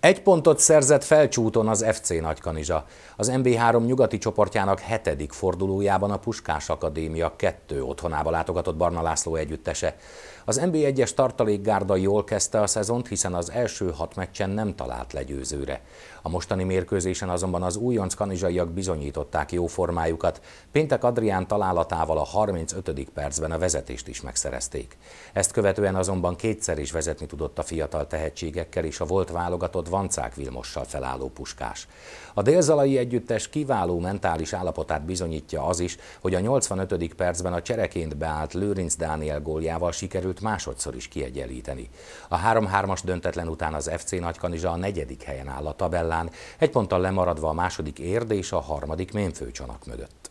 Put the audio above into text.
Egy pontot szerzett felcsúton az FC Nagykanizsa. Az MB3 nyugati csoportjának hetedik fordulójában a Puskás Akadémia kettő otthonába látogatott Barna László együttese. Az MB1-es tartalékgárda jól kezdte a szezont, hiszen az első hat meccsen nem talált legyőzőre. A mostani mérkőzésen azonban az újonc kanizsaiak bizonyították jó formájukat. Péntek Adrián találatával a 35. percben a vezetést is megszerezték. Ezt követően azonban kétszer is vezetni tudott a fiatal tehetségekkel, és a volt válogatott játszott Vancák Vilmossal felálló puskás. A délzalai együttes kiváló mentális állapotát bizonyítja az is, hogy a 85. percben a csereként beállt Lőrinc Dániel góljával sikerült másodszor is kiegyenlíteni. A 3-3-as döntetlen után az FC Nagykanizsa a negyedik helyen áll a tabellán, egy ponttal lemaradva a második érd és a harmadik ménfőcsanak mögött.